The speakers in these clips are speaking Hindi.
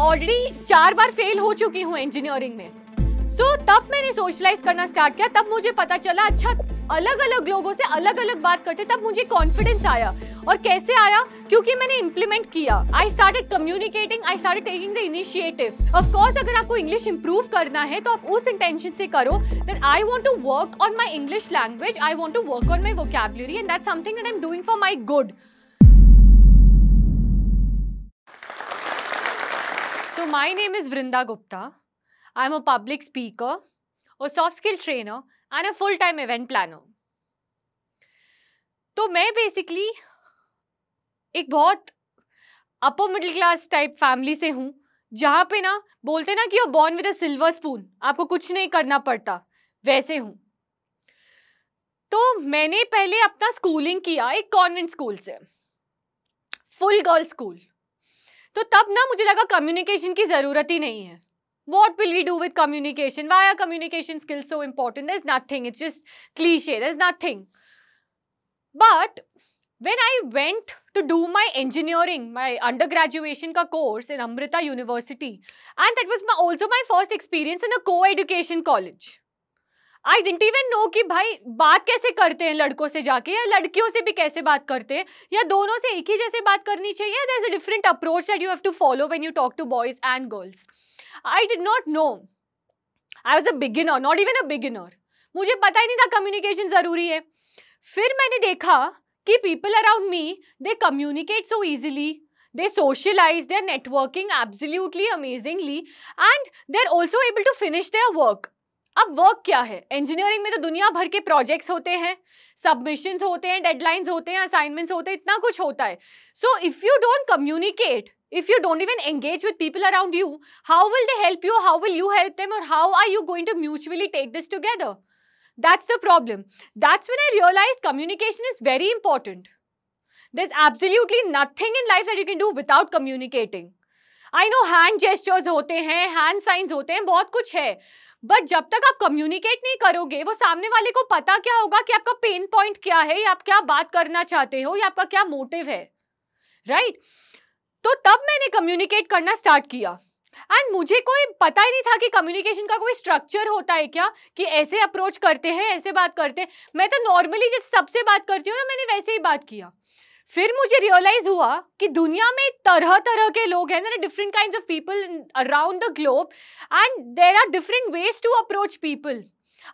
ऑलरेडी चार बार फेल हो चुकी हूँ इंजीनियरिंग में सो so, तब मैंने सोशलाइज करना स्टार्ट किया तब मुझे पता चला अच्छा अलग अलग लोगों से अलग अलग बात करते तब मुझे कॉन्फिडेंस आया और कैसे आया क्योंकि मैंने इम्प्लीमेंट किया I started communicating I started taking the initiative of course अगर आपको इंग्लिश इंप्रूव करना है तो आप उस इंटेंशन से करो that I want to work on my English language I want to work on my vocabulary and that's something that I am doing for my good So my name is Vrinda Gupta. I'm a public speaker, a soft skill trainer and a full-time event planner. तो मैं बेसिकली एक बहुत upper middle class type family से हूँ जहाँ पे ना बोलते ना कि you born with a silver spoon आपको कुछ नहीं करना पड़ता वैसे हूँ तो मैंने पहले अपना स्कूलिंग किया एक कॉन्वेंट स्कूल से फुल गर्ल स्कूल तो तब ना मुझे लगा कम्युनिकेशन की जरूरत ही नहीं है what will we do with communication why are communication skills so important is nothing it's just cliche is nothing but when I went to do my engineering my under graduation का कोर्स in Amrita university and that was my also my first experience in a co education college I didn't even know कि भाई बात कैसे करते हैं लड़कों से जाके या लड़कियों से भी कैसे बात करते हैं या दोनों से एक ही जैसे बात करनी चाहिए there is a different approach that you have to follow when you talk to boys and girls I did not know I was a beginner not even a beginner मुझे पता ही नहीं था कम्युनिकेशन ज़रूरी है फिर मैंने देखा कि people around me they communicate so easily socialize their networking absolutely amazingly and they are also able to finish their work अब वर्क क्या है इंजीनियरिंग में तो दुनिया भर के प्रोजेक्ट्स होते हैं सबमिशंस होते हैं डेडलाइंस होते हैं असाइनमेंट्स होते हैं इतना कुछ होता है so if you don't communicate if you don't even engage with people around you how will they help you how will you help them और how are you going to mutually take this together that's the problem that's when I realize communication is very important this absolutely nothing in life that you can do without communicating I know hand gestures होते हैं हैंड साइंस होते हैं बहुत कुछ है बट जब तक आप कम्युनिकेट नहीं करोगे वो सामने वाले को पता क्या होगा कि आपका पेन पॉइंट क्या है या आप क्या बात करना चाहते हो या आपका क्या मोटिव है राइट तो तब मैंने कम्युनिकेट करना स्टार्ट किया एंड मुझे कोई पता ही नहीं था कि कम्युनिकेशन का कोई स्ट्रक्चर होता है क्या कि ऐसे अप्रोच करते हैं ऐसे बात करते हैं मैं तो नॉर्मली जिस सबसे बात करती हूँ ना मैंने वैसे ही बात किया फिर मुझे रियलाइज हुआ कि दुनिया में तरह तरह के लोग हैं different kind of people around the globe and there are different ways to approach people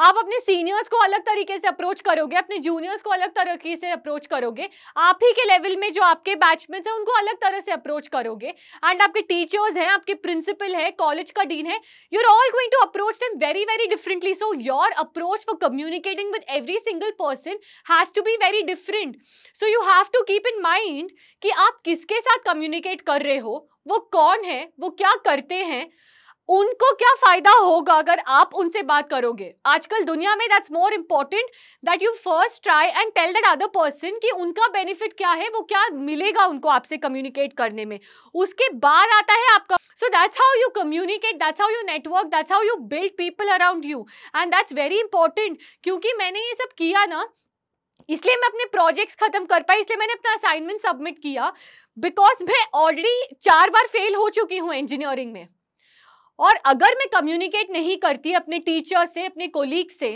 आप अपने सीनियर्स को अलग तरीके से अप्रोच करोगे अपने जूनियर्स को अलग तरीके से अप्रोच करोगे आप ही के लेवल में जो आपके बैचमेंट्स हैं उनको अलग तरह से अप्रोच करोगे एंड आपके टीचर्स हैं आपके प्रिंसिपल है कॉलेज का डीन है you are all going to approach them very very differently so your approach for communicating with every single person has to be very different so you have to keep in mind कि आप किसके साथ कम्युनिकेट कर रहे हो वो कौन है वो क्या करते हैं उनको क्या फायदा होगा अगर आप उनसे बात करोगे आजकल दुनिया में that's more important that you first try and tell that other person कि उनका बेनिफिट क्या है वो क्या मिलेगा उनको आपसे कम्युनिकेट करने में उसके बाद आता है आपका so that's how you communicate that's how you network that's how you build people around you and that's very important क्योंकि मैंने ये सब किया ना इसलिए मैं अपने प्रोजेक्ट्स खत्म कर पाई इसलिए मैंने अपना असाइनमेंट सबमिट किया बिकॉज मैं ऑलरेडी चार बार फेल हो चुकी हूँ इंजीनियरिंग में और अगर मैं कम्युनिकेट नहीं करती अपने टीचर से अपने कोलीग से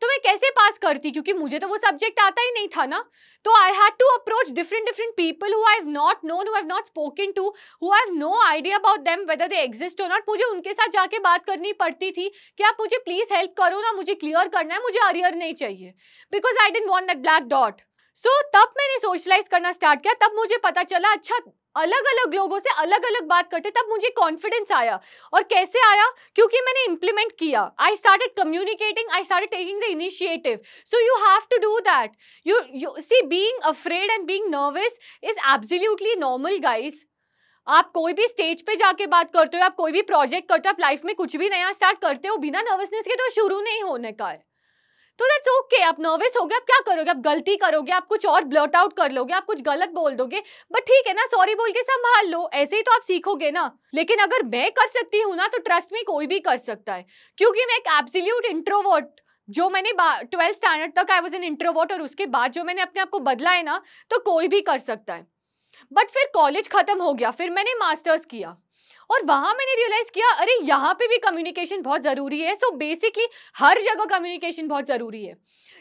तो मैं कैसे पास करती क्योंकि मुझे तो वो सब्जेक्ट आता ही नहीं था ना तो I had to approach different different people who I have not known who have not spoken to who have no idea about them whether they exist और नॉट मुझे उनके साथ जाके बात करनी पड़ती थी कि आप मुझे प्लीज़ हेल्प करो ना मुझे क्लियर करना है मुझे अरियर नहीं चाहिए because I didn't want that black dot so तब मैंने सोशलाइज करना स्टार्ट किया तब मुझे पता चला अच्छा अलग अलग लोगों से अलग अलग बात करते तब मुझे कॉन्फिडेंस आया और कैसे आया क्योंकि मैंने इंप्लीमेंट किया I started communicating I started taking the initiative so you have to do that you you see being afraid and being nervous is absolutely normal guys आप कोई भी स्टेज पे जाके बात करते हो आप कोई भी प्रोजेक्ट करते हो आप लाइफ में कुछ भी नया स्टार्ट करते हो बिना नर्वसनेस के तो शुरू नहीं होने का है तो दैट्स ओके okay. आप नर्वस हो गए आप क्या करोगे आप गलती करोगे आप कुछ और ब्लॉट आउट कर लोगे आप कुछ गलत बोल दोगे बट ठीक है ना सॉरी बोल के संभाल लो ऐसे ही तो आप सीखोगे ना लेकिन अगर मैं कर सकती हूँ ना तो ट्रस्ट में कोई भी कर सकता है क्योंकि मैं एक एब्सोल्यूट इंट्रोवर्ट जो मैंने ट्वेल्थ स्टैंडर्ड तक आई वॉज एन इंट्रोवर्ट और उसके बाद जो मैंने अपने आप को बदला है ना तो कोई भी कर सकता है बट फिर कॉलेज खत्म हो गया फिर मैंने मास्टर्स किया और वहां मैंने रियलाइज किया अरे यहाँ पे भी कम्युनिकेशन बहुत जरूरी है सो so बेसिकली हर जगह कम्युनिकेशन बहुत जरूरी है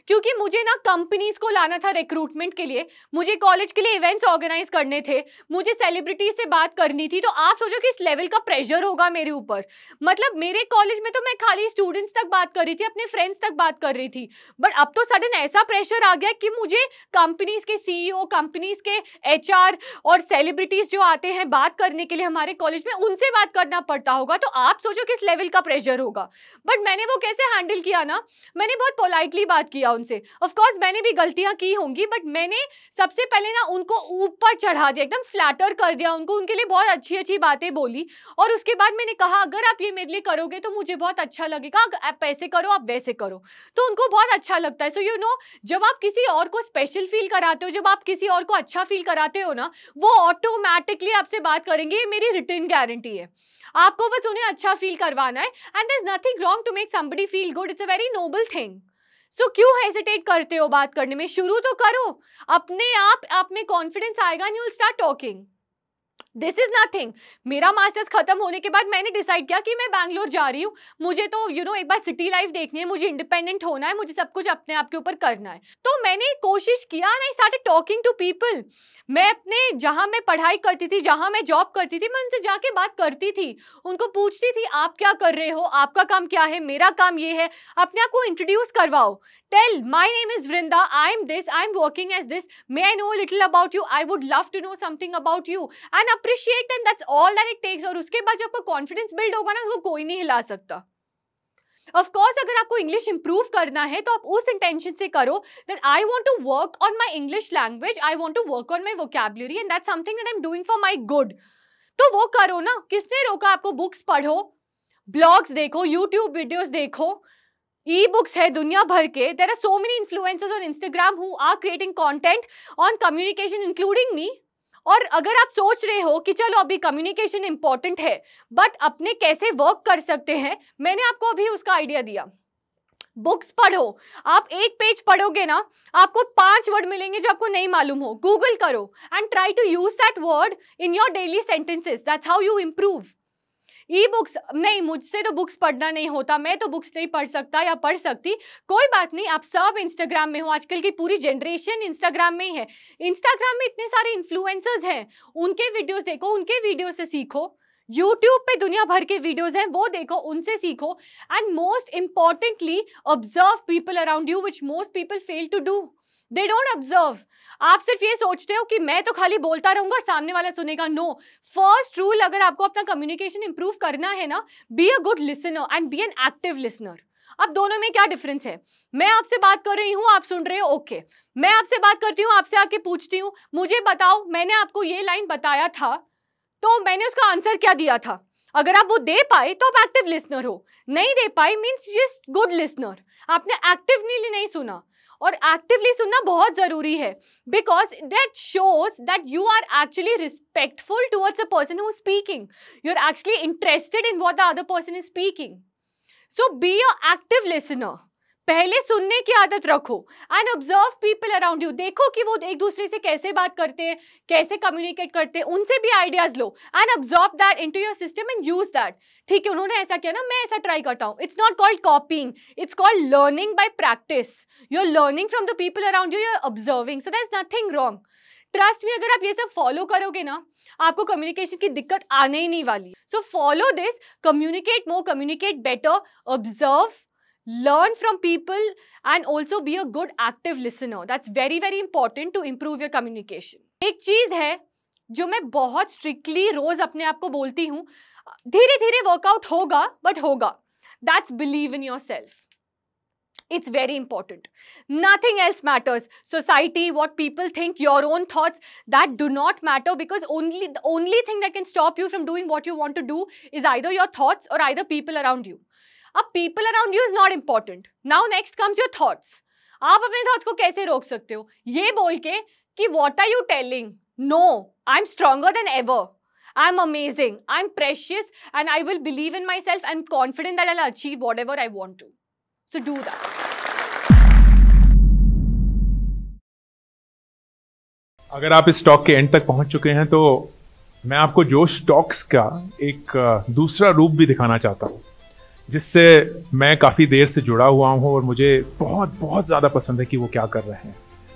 क्योंकि मुझे ना कंपनीज को लाना था रिक्रूटमेंट के लिए मुझे कॉलेज के लिए इवेंट्स ऑर्गेनाइज करने थे मुझे सेलिब्रिटीज से बात करनी थी तो आप सोचो कि इस लेवल का प्रेशर होगा मेरे ऊपर मतलब मेरे कॉलेज में तो मैं खाली स्टूडेंट्स तक बात कर रही थी अपने फ्रेंड्स तक बात कर रही थी बट अब तो सडन ऐसा प्रेशर आ गया कि मुझे कंपनीज के सीईओ कंपनीज e के एच और सेलिब्रिटीज जो आते हैं बात करने के लिए हमारे कॉलेज में उनसे बात करना पड़ता होगा तो आप सोचो किस लेवल का प्रेशर होगा बट मैंने वो कैसे हैंडल किया ना मैंने बहुत पोलाइटली बात किया उनसे ऑफकोर्स मैंने भी गलतियां की होंगी बट मैंने सबसे पहले ना उनको ऊपर चढ़ा दिया एकदम फ्लैटर कर दिया उनको उनके लिए बहुत अच्छी अच्छी बातें बोली और उसके बाद मैंने कहा अगर आप ये मेरे लिए करोगे तो मुझे बहुत अच्छा लगेगा आप ऐसे करो आप वैसे करो तो उनको बहुत अच्छा लगता है सो यू नो जब आप किसी और को स्पेशल फील कराते हो जब आप किसी और को अच्छा फील कराते हो ना वो ऑटोमेटिकली आपसे बात करेंगे ये मेरी रिटर्न गारंटी है आपको बस उन्हें अच्छा फील करवाना है and there is nothing wrong to make somebody feel good it's a very noble thing so क्यों हेजिटेट करते हो बात करने में शुरू तो करो अपने आप आप में कॉन्फिडेंस आएगा and you start talking this is nothing मेरा मास्टर्स खत्म होने के बाद मैंने डिसाइड किया कि मैं बैंगलोर जा रही हूँ मुझे तो यू you नो know, एक बार सिटी लाइफ देखनी है मुझे इंडिपेंडेंट होना है मुझे सब कुछ अपने आप के ऊपर करना है तो मैंने कोशिश किया and I start talking to people मैं अपने जहाँ मैं पढ़ाई करती थी जहाँ मैं जॉब करती थी मैं उनसे जाके बात करती थी उनको पूछती थी आप क्या कर रहे हो आपका काम क्या है मेरा काम ये है अपने आप को इंट्रोड्यूस करवाओ tell my name is Vrinda I am this I am working as this may I know little about you I would love to know something about you and and appreciate and that's all that it takes और उसके बाद जो आपका कॉन्फिडेंस बिल्ड होगा ना उसको कोई नहीं हिला सकता ऑफ कोर्स अगर आपको इंग्लिश इंप्रूव करना है तो आप उस इंटेंशन से करो that I want to work on my English language I want to work on my vocabulary and that something that I am doing for my good तो वो करो ना किसने रोका आपको बुक्स पढ़ो ब्लॉग्स देखो यूट्यूब वीडियोज देखो ई बुक्स है दुनिया भर के there are so many influencers on Instagram who are creating content on communication including me और अगर आप सोच रहे हो कि चलो अभी कम्युनिकेशन इंपॉर्टेंट है बट अपने कैसे वर्क कर सकते हैं मैंने आपको अभी उसका आइडिया दिया बुक्स पढ़ो आप एक पेज पढ़ोगे ना आपको पांच वर्ड मिलेंगे जो आपको नहीं मालूम हो गूगल करो and try to use that word in your daily sentences that's how you improve e books नहीं मुझसे तो बुक्स पढ़ना नहीं होता मैं तो बुक्स नहीं पढ़ सकता या पढ़ सकती कोई बात नहीं आप सब इंस्टाग्राम में हो आजकल की पूरी जनरेशन इंस्टाग्राम में ही है इंस्टाग्राम में इतने सारे इन्फ्लुएंसर्स हैं उनके वीडियोस देखो उनके वीडियो से सीखो यूट्यूब पे दुनिया भर के वीडियोस हैं वो देखो उनसे सीखो and most importantly observe people around you which most people fail to do they don't observe आप सिर्फ ये सोचते हो कि मैं तो खाली बोलता रहूंगा और सामने वाला सुनेगा नो फर्स्ट रूल अगर आपको अपना कम्युनिकेशन इंप्रूव करना है ना be a good listener and be an active listener अब दोनों में क्या डिफरेंस है मैं आपसे बात कर रही हूँ आप सुन रहे हो ओके okay. मैं आपसे बात करती हूँ आपसे आके पूछती हूँ मुझे बताओ मैंने आपको ये लाइन बताया था तो मैंने उसका आंसर क्या दिया था अगर आप वो दे पाए तो आप एक्टिव लिसनर हो नहीं दे पाए मीन्स जस्ट गुड लिसनर आपने एक्टिवली नहीं सुना और एक्टिवली सुनना बहुत ज़रूरी है because that shows that you are actually respectful towards a person who speaking you are actually interested in what the other person is speaking so be a active listener पहले सुनने की आदत रखो and observe people around you देखो कि वो एक दूसरे से कैसे बात करते हैं कैसे कम्युनिकेट करते हैं उनसे भी आइडियाज लो and observe that into your system and use that ठीक है उन्होंने ऐसा किया ना मैं ऐसा ट्राई करता हूँ it's not called copying it's called learning by practice you are learning from the people around you you are observing so that is nothing wrong trust में अगर आप ये सब फॉलो करोगे ना आपको कम्युनिकेशन की दिक्कत आने ही नहीं वाली so follow this communicate more communicate better observe learn from people and also be a good active listener that's very very important to improve your communication एक चीज है जो मैं बहुत स्ट्रिक्टली रोज अपने आप को बोलती हूँ धीरे धीरे वर्कआउट होगा बट होगा that's believe in it's very important nothing else matters society what people think your own thoughts that do not matter because only the only thing that can stop you from doing what you want to do is either your thoughts or either people around you अब people around you is not important now next comes your thoughts आप अपने थॉट्स को कैसे रोक सकते हो ये बोल के कि what are you telling no I am stronger than ever I am amazing I am precious and I will believe in myself I am confident that I achieve whatever I want to so do that अगर आप इस स्टॉक के एंड तक पहुंच चुके हैं तो मैं आपको जो स्टॉक्स का एक दूसरा रूप भी दिखाना चाहता हूं जिससे मैं काफ़ी देर से जुड़ा हुआ हूँ और मुझे बहुत बहुत ज़्यादा पसंद है कि वो क्या कर रहे हैं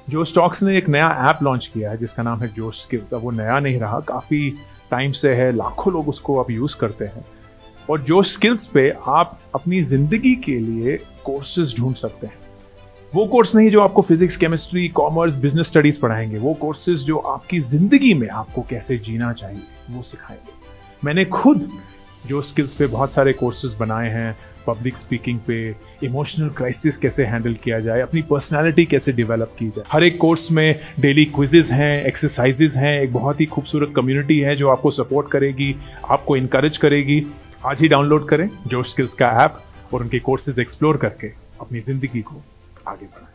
जो स्टॉक्स ने एक नया ऐप लॉन्च किया है जिसका नाम है जोश स्किल्स अब वो नया नहीं रहा काफ़ी टाइम से है लाखों लोग उसको अब यूज़ करते हैं और जोश स्किल्स पे आप अपनी ज़िंदगी के लिए कोर्सेज ढूंढ सकते हैं वो कोर्स नहीं जो आपको physics chemistry commerce business studies पढ़ाएंगे वो कोर्सेज जो आपकी जिंदगी में आपको कैसे जीना चाहिए वो सिखाएंगे मैंने खुद जो स्किल्स पे बहुत सारे कोर्सेज बनाए हैं पब्लिक स्पीकिंग पे इमोशनल क्राइसिस कैसे हैंडल किया जाए अपनी पर्सनालिटी कैसे डेवलप की जाए हर एक कोर्स में डेली क्विजेज हैं एक्सरसाइजेज हैं एक बहुत ही खूबसूरत कम्युनिटी है जो आपको सपोर्ट करेगी आपको इनक्रेज करेगी आज ही डाउनलोड करें जोश स्किल्स का ऐप और उनके कोर्सेज एक्सप्लोर करके अपनी ज़िंदगी को आगे बढ़ाएं